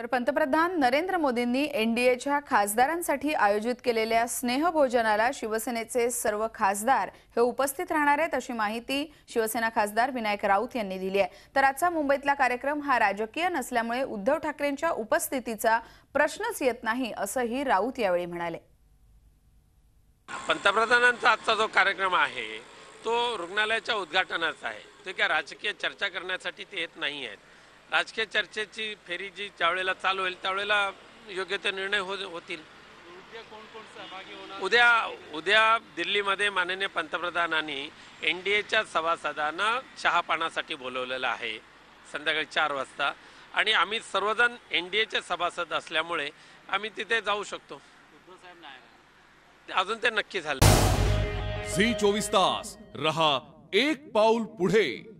तर पंतप्रधान नरेंद्र मोदींनी एनडीएच्या खासदारांसाठी आयोजित केलेल्या स्नेहभोजनाला शिवसेनेचे सर्व खासदार हे उपस्थित राहणार आहेत अशी माहिती शिवसेना खासदार विनायक राऊत यांनी दिली आहे तर आजचा मुंबईतला कार्यक्रम हा राजकीय नसल्यामुळे उद्धव ठाकरेंच्या उपस्थितीचा प्रश्नच येत नाही असंही राऊत यावेळी म्हणाले पंतप्रधानांचा आजचा जो कार्यक्रम आहे तो रुग्णालयाच्या उद्घाटनाचा आहे ते काय राजकीय चर्चा करण्यासाठी ते येत नाही आहेत राजकीय चर्चेची फेरी जी ज्यावेळेला चालू होईल त्यावेळेला योग्य ते निर्णय हो होतील उद्या उद्या दिल्लीमध्ये माननीय पंतप्रधानांनी एन डी एच्या सभासदांना चहापानासाठी बोलवलेलं आहे संध्याकाळी चार वाजता आणि आम्ही सर्वजण एन डी एचे सभासद असल्यामुळे आम्ही तिथे जाऊ शकतो अजून ते नक्की झालं झी चोवीस तास रहा एक पाऊल पुढे